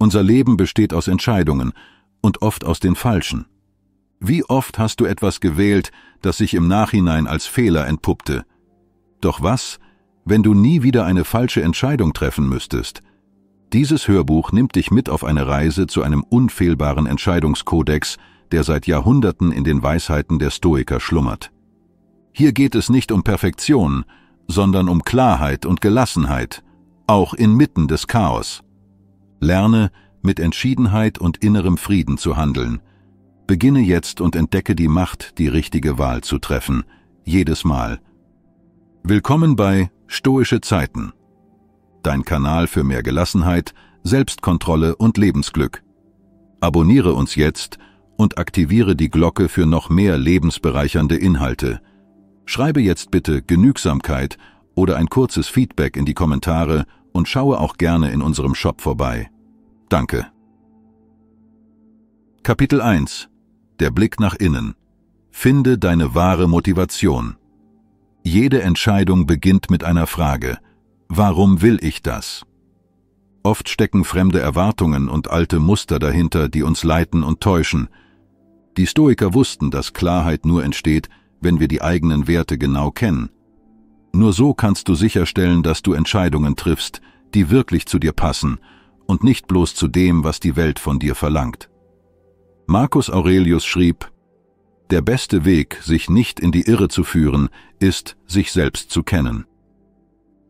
Unser Leben besteht aus Entscheidungen und oft aus den falschen. Wie oft hast du etwas gewählt, das sich im Nachhinein als Fehler entpuppte? Doch was, wenn du nie wieder eine falsche Entscheidung treffen müsstest? Dieses Hörbuch nimmt dich mit auf eine Reise zu einem unfehlbaren Entscheidungskodex, der seit Jahrhunderten in den Weisheiten der Stoiker schlummert. Hier geht es nicht um Perfektion, sondern um Klarheit und Gelassenheit, auch inmitten des Chaos. Lerne, mit Entschiedenheit und innerem Frieden zu handeln. Beginne jetzt und entdecke die Macht, die richtige Wahl zu treffen, jedes Mal. Willkommen bei Stoische Zeiten. Dein Kanal für mehr Gelassenheit, Selbstkontrolle und Lebensglück. Abonniere uns jetzt und aktiviere die Glocke für noch mehr lebensbereichernde Inhalte. Schreibe jetzt bitte Genügsamkeit oder ein kurzes Feedback in die Kommentare und schaue auch gerne in unserem Shop vorbei. Danke. Kapitel 1 Der Blick nach innen. Finde deine wahre Motivation. Jede Entscheidung beginnt mit einer Frage. Warum will ich das? Oft stecken fremde Erwartungen und alte Muster dahinter, die uns leiten und täuschen. Die Stoiker wussten, dass Klarheit nur entsteht, wenn wir die eigenen Werte genau kennen. Nur so kannst du sicherstellen, dass du Entscheidungen triffst, die wirklich zu dir passen und nicht bloß zu dem, was die Welt von dir verlangt. Marcus Aurelius schrieb, Der beste Weg, sich nicht in die Irre zu führen, ist, sich selbst zu kennen.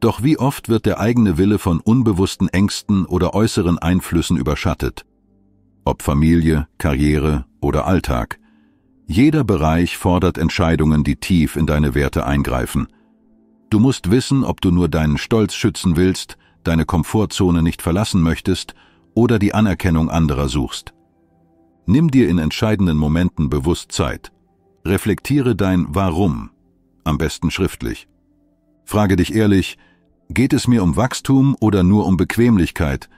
Doch wie oft wird der eigene Wille von unbewussten Ängsten oder äußeren Einflüssen überschattet? Ob Familie, Karriere oder Alltag. Jeder Bereich fordert Entscheidungen, die tief in deine Werte eingreifen – Du musst wissen, ob du nur deinen Stolz schützen willst, deine Komfortzone nicht verlassen möchtest oder die Anerkennung anderer suchst. Nimm dir in entscheidenden Momenten bewusst Zeit. Reflektiere dein Warum, am besten schriftlich. Frage dich ehrlich, geht es mir um Wachstum oder nur um Bequemlichkeit?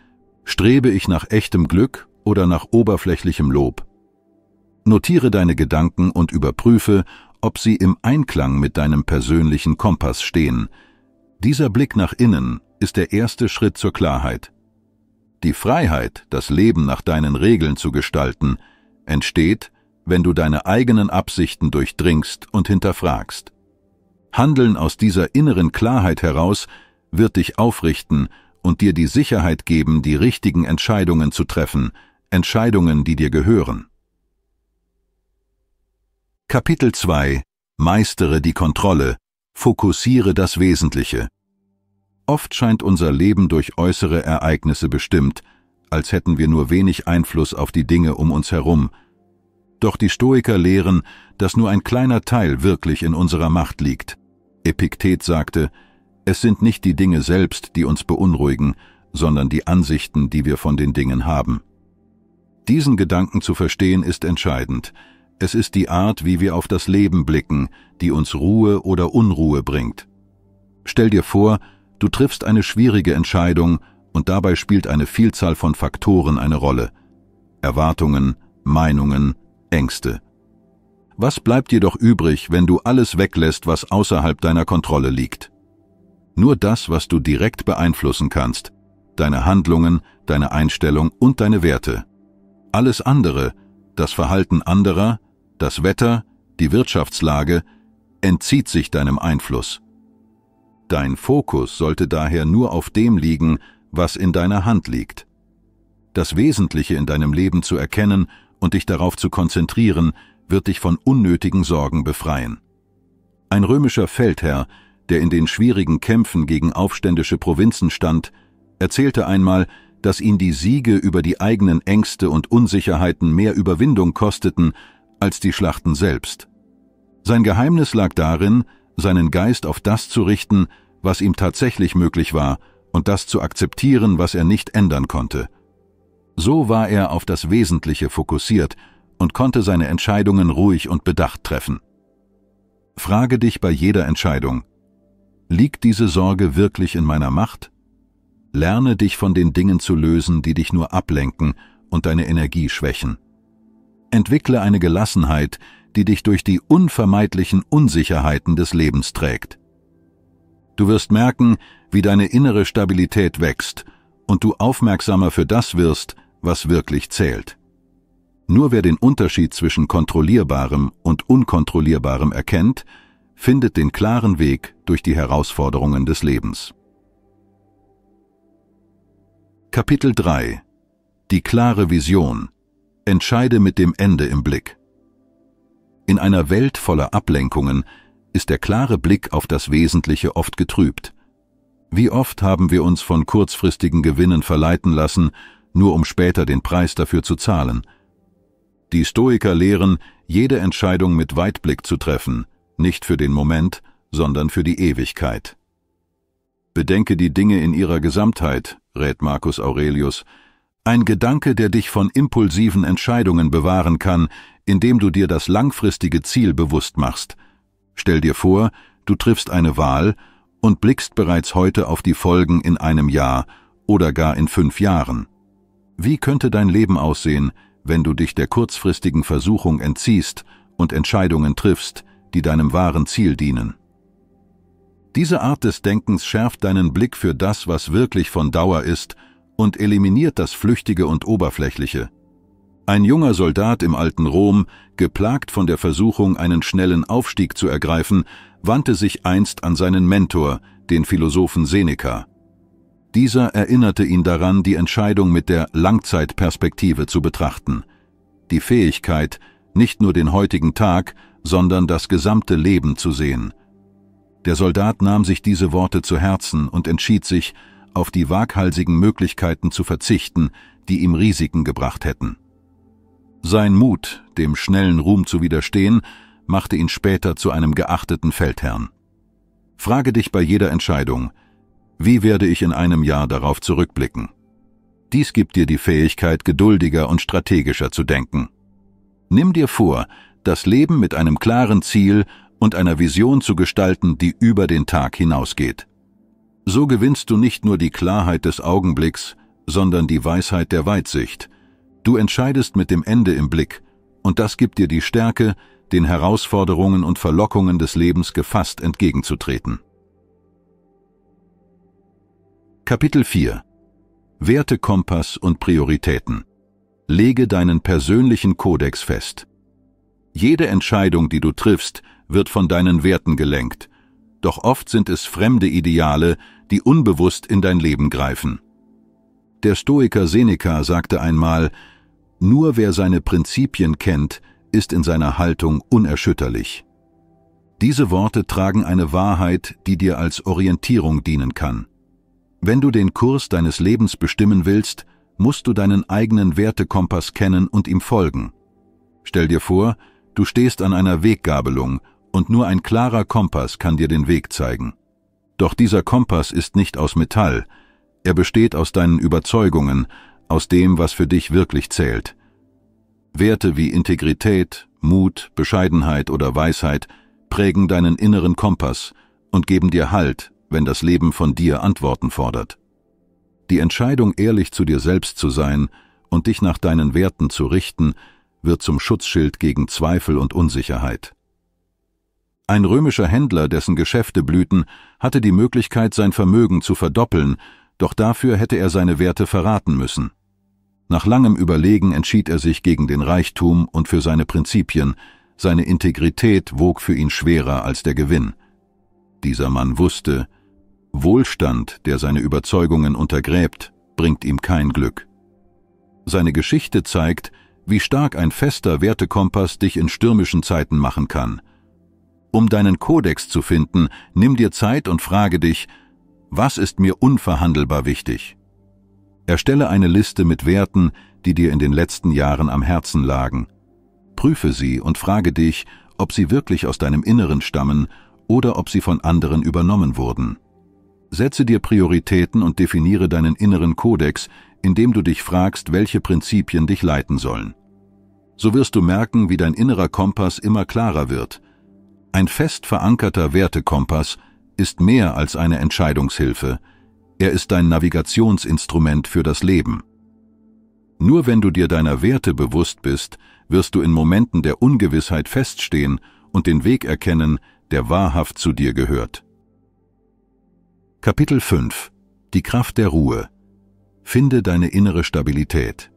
Strebe ich nach echtem Glück oder nach oberflächlichem Lob? Notiere deine Gedanken und überprüfe, ob sie im Einklang mit deinem persönlichen Kompass stehen. Dieser Blick nach innen ist der erste Schritt zur Klarheit. Die Freiheit, das Leben nach deinen Regeln zu gestalten, entsteht, wenn du deine eigenen Absichten durchdringst und hinterfragst. Handeln aus dieser inneren Klarheit heraus wird dich aufrichten und dir die Sicherheit geben, die richtigen Entscheidungen zu treffen, Entscheidungen, die dir gehören. Kapitel 2 Meistere die Kontrolle, fokussiere das Wesentliche. Oft scheint unser Leben durch äußere Ereignisse bestimmt, als hätten wir nur wenig Einfluss auf die Dinge um uns herum. Doch die Stoiker lehren, dass nur ein kleiner Teil wirklich in unserer Macht liegt. Epiktet sagte, es sind nicht die Dinge selbst, die uns beunruhigen, sondern die Ansichten, die wir von den Dingen haben. Diesen Gedanken zu verstehen ist entscheidend – es ist die Art, wie wir auf das Leben blicken, die uns Ruhe oder Unruhe bringt. Stell dir vor, du triffst eine schwierige Entscheidung und dabei spielt eine Vielzahl von Faktoren eine Rolle. Erwartungen, Meinungen, Ängste. Was bleibt dir doch übrig, wenn du alles weglässt, was außerhalb deiner Kontrolle liegt? Nur das, was du direkt beeinflussen kannst, deine Handlungen, deine Einstellung und deine Werte. Alles andere, das Verhalten anderer, das Wetter, die Wirtschaftslage entzieht sich deinem Einfluss. Dein Fokus sollte daher nur auf dem liegen, was in deiner Hand liegt. Das Wesentliche in deinem Leben zu erkennen und dich darauf zu konzentrieren, wird dich von unnötigen Sorgen befreien. Ein römischer Feldherr, der in den schwierigen Kämpfen gegen aufständische Provinzen stand, erzählte einmal, dass ihn die Siege über die eigenen Ängste und Unsicherheiten mehr Überwindung kosteten, als die Schlachten selbst. Sein Geheimnis lag darin, seinen Geist auf das zu richten, was ihm tatsächlich möglich war, und das zu akzeptieren, was er nicht ändern konnte. So war er auf das Wesentliche fokussiert und konnte seine Entscheidungen ruhig und bedacht treffen. Frage dich bei jeder Entscheidung, liegt diese Sorge wirklich in meiner Macht? Lerne dich von den Dingen zu lösen, die dich nur ablenken und deine Energie schwächen. Entwickle eine Gelassenheit, die dich durch die unvermeidlichen Unsicherheiten des Lebens trägt. Du wirst merken, wie deine innere Stabilität wächst und du aufmerksamer für das wirst, was wirklich zählt. Nur wer den Unterschied zwischen kontrollierbarem und unkontrollierbarem erkennt, findet den klaren Weg durch die Herausforderungen des Lebens. Kapitel 3 Die klare Vision Entscheide mit dem Ende im Blick. In einer Welt voller Ablenkungen ist der klare Blick auf das Wesentliche oft getrübt. Wie oft haben wir uns von kurzfristigen Gewinnen verleiten lassen, nur um später den Preis dafür zu zahlen. Die Stoiker lehren, jede Entscheidung mit Weitblick zu treffen, nicht für den Moment, sondern für die Ewigkeit. Bedenke die Dinge in ihrer Gesamtheit, rät Marcus Aurelius, ein Gedanke, der dich von impulsiven Entscheidungen bewahren kann, indem du dir das langfristige Ziel bewusst machst. Stell dir vor, du triffst eine Wahl und blickst bereits heute auf die Folgen in einem Jahr oder gar in fünf Jahren. Wie könnte dein Leben aussehen, wenn du dich der kurzfristigen Versuchung entziehst und Entscheidungen triffst, die deinem wahren Ziel dienen? Diese Art des Denkens schärft deinen Blick für das, was wirklich von Dauer ist und eliminiert das Flüchtige und Oberflächliche. Ein junger Soldat im alten Rom, geplagt von der Versuchung, einen schnellen Aufstieg zu ergreifen, wandte sich einst an seinen Mentor, den Philosophen Seneca. Dieser erinnerte ihn daran, die Entscheidung mit der Langzeitperspektive zu betrachten. Die Fähigkeit, nicht nur den heutigen Tag, sondern das gesamte Leben zu sehen. Der Soldat nahm sich diese Worte zu Herzen und entschied sich, auf die waghalsigen Möglichkeiten zu verzichten, die ihm Risiken gebracht hätten. Sein Mut, dem schnellen Ruhm zu widerstehen, machte ihn später zu einem geachteten Feldherrn. Frage dich bei jeder Entscheidung, wie werde ich in einem Jahr darauf zurückblicken? Dies gibt dir die Fähigkeit, geduldiger und strategischer zu denken. Nimm dir vor, das Leben mit einem klaren Ziel und einer Vision zu gestalten, die über den Tag hinausgeht. So gewinnst du nicht nur die Klarheit des Augenblicks, sondern die Weisheit der Weitsicht. Du entscheidest mit dem Ende im Blick, und das gibt dir die Stärke, den Herausforderungen und Verlockungen des Lebens gefasst entgegenzutreten. Kapitel 4 Wertekompass und Prioritäten Lege deinen persönlichen Kodex fest. Jede Entscheidung, die du triffst, wird von deinen Werten gelenkt, doch oft sind es fremde Ideale, die unbewusst in dein Leben greifen. Der Stoiker Seneca sagte einmal, nur wer seine Prinzipien kennt, ist in seiner Haltung unerschütterlich. Diese Worte tragen eine Wahrheit, die dir als Orientierung dienen kann. Wenn du den Kurs deines Lebens bestimmen willst, musst du deinen eigenen Wertekompass kennen und ihm folgen. Stell dir vor, du stehst an einer Weggabelung und nur ein klarer Kompass kann dir den Weg zeigen. Doch dieser Kompass ist nicht aus Metall, er besteht aus deinen Überzeugungen, aus dem, was für dich wirklich zählt. Werte wie Integrität, Mut, Bescheidenheit oder Weisheit prägen deinen inneren Kompass und geben dir Halt, wenn das Leben von dir Antworten fordert. Die Entscheidung, ehrlich zu dir selbst zu sein und dich nach deinen Werten zu richten, wird zum Schutzschild gegen Zweifel und Unsicherheit. Ein römischer Händler, dessen Geschäfte blühten, hatte die Möglichkeit, sein Vermögen zu verdoppeln, doch dafür hätte er seine Werte verraten müssen. Nach langem Überlegen entschied er sich gegen den Reichtum und für seine Prinzipien, seine Integrität wog für ihn schwerer als der Gewinn. Dieser Mann wusste, Wohlstand, der seine Überzeugungen untergräbt, bringt ihm kein Glück. Seine Geschichte zeigt, wie stark ein fester Wertekompass dich in stürmischen Zeiten machen kann – um deinen Kodex zu finden, nimm dir Zeit und frage dich, was ist mir unverhandelbar wichtig? Erstelle eine Liste mit Werten, die dir in den letzten Jahren am Herzen lagen. Prüfe sie und frage dich, ob sie wirklich aus deinem Inneren stammen oder ob sie von anderen übernommen wurden. Setze dir Prioritäten und definiere deinen inneren Kodex, indem du dich fragst, welche Prinzipien dich leiten sollen. So wirst du merken, wie dein innerer Kompass immer klarer wird – ein fest verankerter Wertekompass ist mehr als eine Entscheidungshilfe, er ist dein Navigationsinstrument für das Leben. Nur wenn du dir deiner Werte bewusst bist, wirst du in Momenten der Ungewissheit feststehen und den Weg erkennen, der wahrhaft zu dir gehört. Kapitel 5 Die Kraft der Ruhe Finde deine innere Stabilität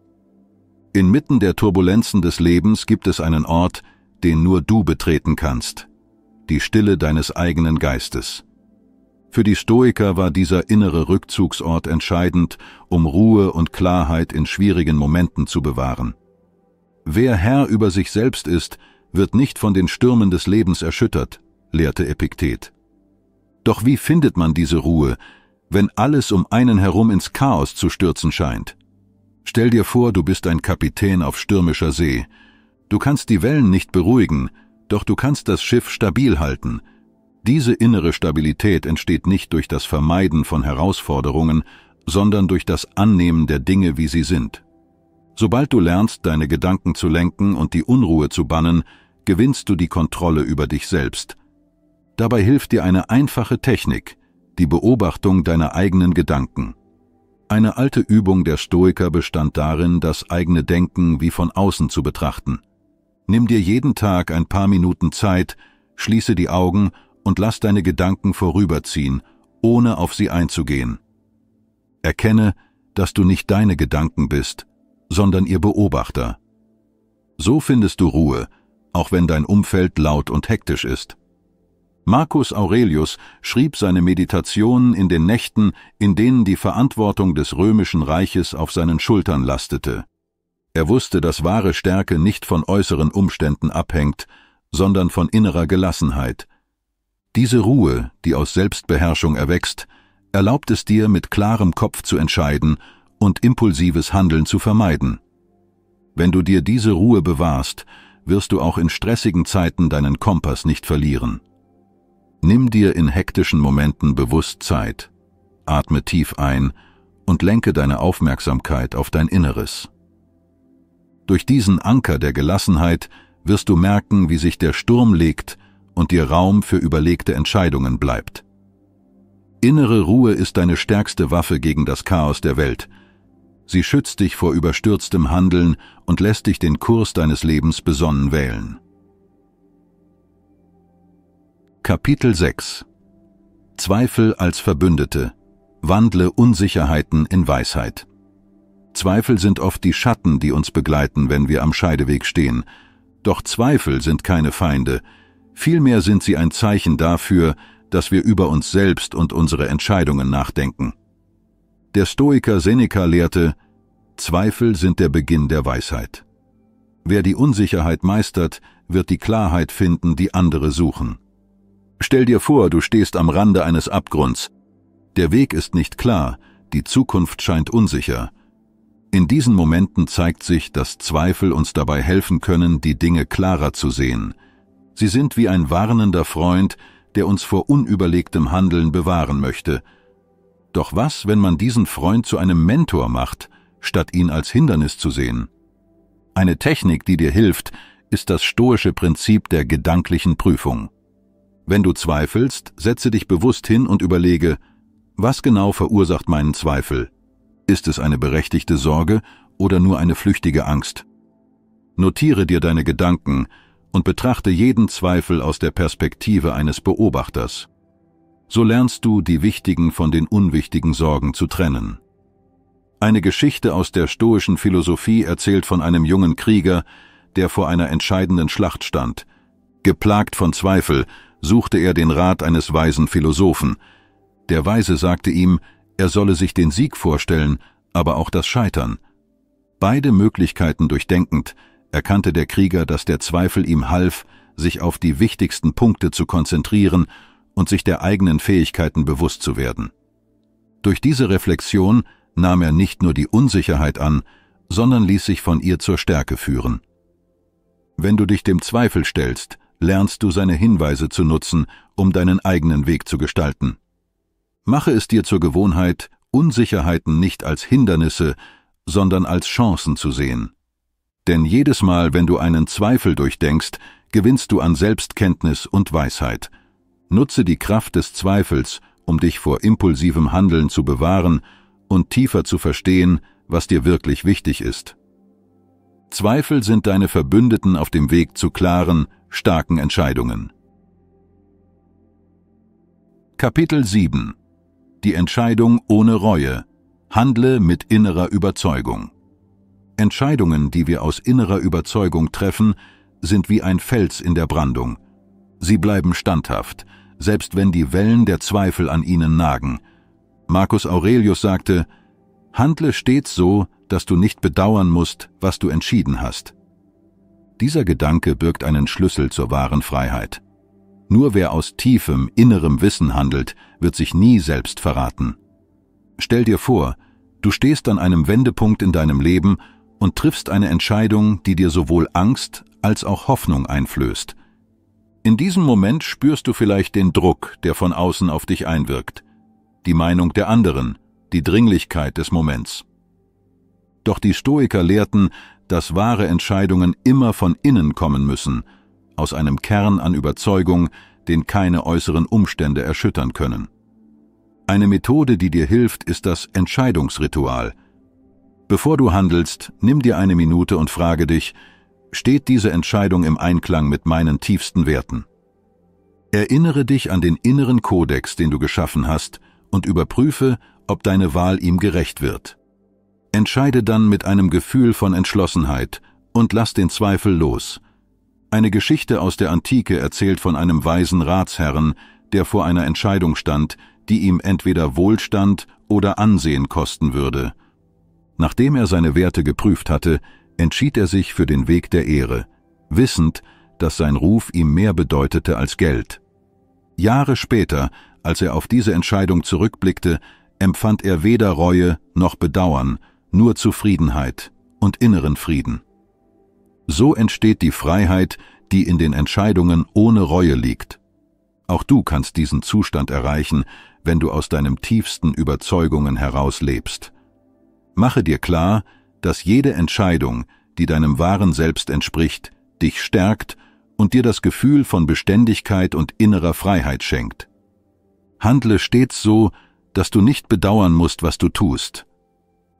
Inmitten der Turbulenzen des Lebens gibt es einen Ort, den nur du betreten kannst – die Stille deines eigenen Geistes. Für die Stoiker war dieser innere Rückzugsort entscheidend, um Ruhe und Klarheit in schwierigen Momenten zu bewahren. Wer Herr über sich selbst ist, wird nicht von den Stürmen des Lebens erschüttert, lehrte Epiktet. Doch wie findet man diese Ruhe, wenn alles um einen herum ins Chaos zu stürzen scheint? Stell dir vor, du bist ein Kapitän auf stürmischer See. Du kannst die Wellen nicht beruhigen, doch du kannst das Schiff stabil halten. Diese innere Stabilität entsteht nicht durch das Vermeiden von Herausforderungen, sondern durch das Annehmen der Dinge, wie sie sind. Sobald du lernst, deine Gedanken zu lenken und die Unruhe zu bannen, gewinnst du die Kontrolle über dich selbst. Dabei hilft dir eine einfache Technik, die Beobachtung deiner eigenen Gedanken. Eine alte Übung der Stoiker bestand darin, das eigene Denken wie von außen zu betrachten. Nimm dir jeden Tag ein paar Minuten Zeit, schließe die Augen und lass deine Gedanken vorüberziehen, ohne auf sie einzugehen. Erkenne, dass du nicht deine Gedanken bist, sondern ihr Beobachter. So findest du Ruhe, auch wenn dein Umfeld laut und hektisch ist. Marcus Aurelius schrieb seine Meditationen in den Nächten, in denen die Verantwortung des römischen Reiches auf seinen Schultern lastete. Er wusste, dass wahre Stärke nicht von äußeren Umständen abhängt, sondern von innerer Gelassenheit. Diese Ruhe, die aus Selbstbeherrschung erwächst, erlaubt es dir, mit klarem Kopf zu entscheiden und impulsives Handeln zu vermeiden. Wenn du dir diese Ruhe bewahrst, wirst du auch in stressigen Zeiten deinen Kompass nicht verlieren. Nimm dir in hektischen Momenten bewusst Zeit, atme tief ein und lenke deine Aufmerksamkeit auf dein Inneres. Durch diesen Anker der Gelassenheit wirst du merken, wie sich der Sturm legt und dir Raum für überlegte Entscheidungen bleibt. Innere Ruhe ist deine stärkste Waffe gegen das Chaos der Welt. Sie schützt dich vor überstürztem Handeln und lässt dich den Kurs deines Lebens besonnen wählen. Kapitel 6 Zweifel als Verbündete Wandle Unsicherheiten in Weisheit Zweifel sind oft die Schatten, die uns begleiten, wenn wir am Scheideweg stehen. Doch Zweifel sind keine Feinde. Vielmehr sind sie ein Zeichen dafür, dass wir über uns selbst und unsere Entscheidungen nachdenken. Der Stoiker Seneca lehrte, Zweifel sind der Beginn der Weisheit. Wer die Unsicherheit meistert, wird die Klarheit finden, die andere suchen. Stell dir vor, du stehst am Rande eines Abgrunds. Der Weg ist nicht klar, die Zukunft scheint unsicher, in diesen Momenten zeigt sich, dass Zweifel uns dabei helfen können, die Dinge klarer zu sehen. Sie sind wie ein warnender Freund, der uns vor unüberlegtem Handeln bewahren möchte. Doch was, wenn man diesen Freund zu einem Mentor macht, statt ihn als Hindernis zu sehen? Eine Technik, die dir hilft, ist das stoische Prinzip der gedanklichen Prüfung. Wenn du zweifelst, setze dich bewusst hin und überlege, was genau verursacht meinen Zweifel? Ist es eine berechtigte Sorge oder nur eine flüchtige Angst? Notiere dir deine Gedanken und betrachte jeden Zweifel aus der Perspektive eines Beobachters. So lernst du, die wichtigen von den unwichtigen Sorgen zu trennen. Eine Geschichte aus der stoischen Philosophie erzählt von einem jungen Krieger, der vor einer entscheidenden Schlacht stand. Geplagt von Zweifel suchte er den Rat eines weisen Philosophen. Der Weise sagte ihm, er solle sich den Sieg vorstellen, aber auch das Scheitern. Beide Möglichkeiten durchdenkend, erkannte der Krieger, dass der Zweifel ihm half, sich auf die wichtigsten Punkte zu konzentrieren und sich der eigenen Fähigkeiten bewusst zu werden. Durch diese Reflexion nahm er nicht nur die Unsicherheit an, sondern ließ sich von ihr zur Stärke führen. Wenn du dich dem Zweifel stellst, lernst du seine Hinweise zu nutzen, um deinen eigenen Weg zu gestalten. Mache es dir zur Gewohnheit, Unsicherheiten nicht als Hindernisse, sondern als Chancen zu sehen. Denn jedes Mal, wenn du einen Zweifel durchdenkst, gewinnst du an Selbstkenntnis und Weisheit. Nutze die Kraft des Zweifels, um dich vor impulsivem Handeln zu bewahren und tiefer zu verstehen, was dir wirklich wichtig ist. Zweifel sind deine Verbündeten auf dem Weg zu klaren, starken Entscheidungen. Kapitel 7 die Entscheidung ohne Reue. Handle mit innerer Überzeugung. Entscheidungen, die wir aus innerer Überzeugung treffen, sind wie ein Fels in der Brandung. Sie bleiben standhaft, selbst wenn die Wellen der Zweifel an ihnen nagen. Marcus Aurelius sagte, Handle stets so, dass du nicht bedauern musst, was du entschieden hast. Dieser Gedanke birgt einen Schlüssel zur wahren Freiheit. Nur wer aus tiefem, innerem Wissen handelt, wird sich nie selbst verraten. Stell dir vor, du stehst an einem Wendepunkt in deinem Leben und triffst eine Entscheidung, die dir sowohl Angst als auch Hoffnung einflößt. In diesem Moment spürst du vielleicht den Druck, der von außen auf dich einwirkt, die Meinung der anderen, die Dringlichkeit des Moments. Doch die Stoiker lehrten, dass wahre Entscheidungen immer von innen kommen müssen – aus einem Kern an Überzeugung, den keine äußeren Umstände erschüttern können. Eine Methode, die dir hilft, ist das Entscheidungsritual. Bevor du handelst, nimm dir eine Minute und frage dich, steht diese Entscheidung im Einklang mit meinen tiefsten Werten? Erinnere dich an den inneren Kodex, den du geschaffen hast, und überprüfe, ob deine Wahl ihm gerecht wird. Entscheide dann mit einem Gefühl von Entschlossenheit und lass den Zweifel los – eine Geschichte aus der Antike erzählt von einem weisen Ratsherrn, der vor einer Entscheidung stand, die ihm entweder Wohlstand oder Ansehen kosten würde. Nachdem er seine Werte geprüft hatte, entschied er sich für den Weg der Ehre, wissend, dass sein Ruf ihm mehr bedeutete als Geld. Jahre später, als er auf diese Entscheidung zurückblickte, empfand er weder Reue noch Bedauern, nur Zufriedenheit und inneren Frieden. So entsteht die Freiheit, die in den Entscheidungen ohne Reue liegt. Auch du kannst diesen Zustand erreichen, wenn du aus deinen tiefsten Überzeugungen heraus lebst. Mache dir klar, dass jede Entscheidung, die deinem wahren Selbst entspricht, dich stärkt und dir das Gefühl von Beständigkeit und innerer Freiheit schenkt. Handle stets so, dass du nicht bedauern musst, was du tust.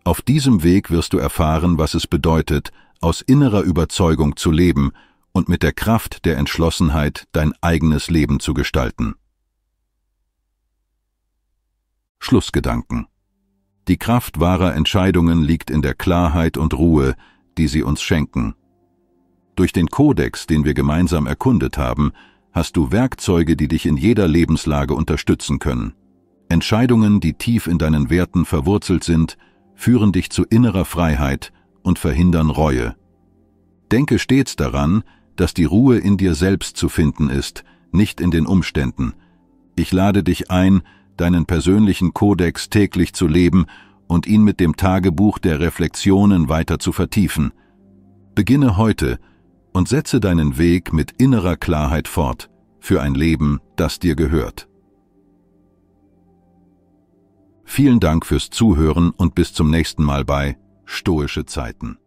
Auf diesem Weg wirst du erfahren, was es bedeutet, aus innerer Überzeugung zu leben und mit der Kraft der Entschlossenheit dein eigenes Leben zu gestalten. Schlussgedanken Die Kraft wahrer Entscheidungen liegt in der Klarheit und Ruhe, die sie uns schenken. Durch den Kodex, den wir gemeinsam erkundet haben, hast du Werkzeuge, die dich in jeder Lebenslage unterstützen können. Entscheidungen, die tief in deinen Werten verwurzelt sind, führen dich zu innerer Freiheit und verhindern Reue. Denke stets daran, dass die Ruhe in dir selbst zu finden ist, nicht in den Umständen. Ich lade dich ein, deinen persönlichen Kodex täglich zu leben und ihn mit dem Tagebuch der Reflexionen weiter zu vertiefen. Beginne heute und setze deinen Weg mit innerer Klarheit fort für ein Leben, das dir gehört. Vielen Dank fürs Zuhören und bis zum nächsten Mal bei Stoische Zeiten